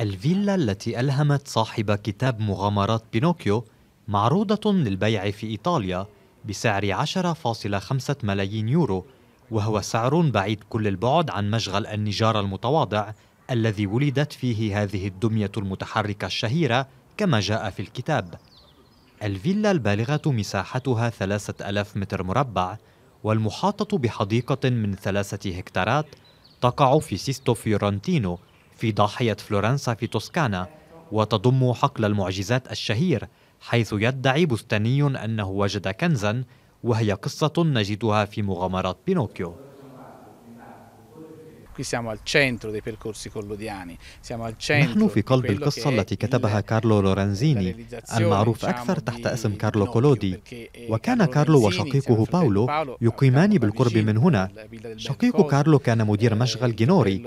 الفيلا التي ألهمت صاحب كتاب مغامرات بينوكيو معروضة للبيع في إيطاليا بسعر 10.5 ملايين يورو وهو سعر بعيد كل البعد عن مشغل النجار المتواضع الذي ولدت فيه هذه الدمية المتحركة الشهيرة كما جاء في الكتاب الفيلا البالغة مساحتها 3000 متر مربع والمحاطة بحديقة من ثلاثة هكتارات تقع في سيستو فيورنتينو في ضاحية فلورنسا في توسكانا وتضم حقل المعجزات الشهير حيث يدعي بستاني أنه وجد كنزا وهي قصة نجدها في مغامرات بينوكيو qui siamo al centro dei percorsi collodiani siamo al centro نحن في قلب القصة التي كتبها كارلو لورانزيني المعروف أكثر تحت اسم كارلو كولودي وكان كارلو وشقيقه باولو يقيمان بالقرب من هنا شقيق كارلو كان مدير مشغل eh, جينوري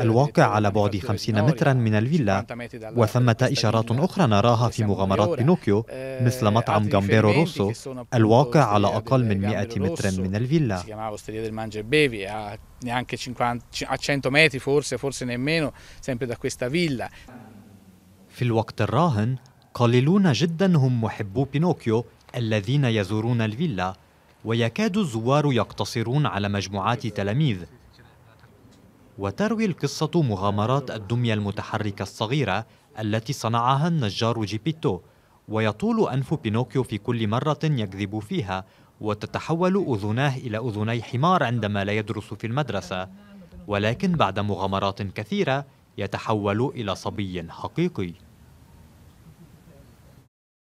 الواقع على بعد 50 مترا من الفيلا وثمة إشارات أخرى نراها في مغامرات بينوكيو eh, مثل مطعم جامبيرو روسو الواقع على أقل من 100 متر من الفيلا neanche 50, a 100 metri forse, forse nemmeno, sempre da questa villa. في الوقت الراهن قليلون جدا هم محبو بينوكيو الذين يزورون الفيلا ويكاد الزوار يقتصرون على مجموعات تلاميذ وتروي القصة مغامرات الدمية المتحركة الصغيرة التي صنعها النجار جيبيتو ويطول أنف بينوكيو في كل مرة يكذب فيها وتتحول أذناه إلى أذني حمار عندما لا يدرس في المدرسة ولكن بعد مغامرات كثيرة يتحول إلى صبي حقيقي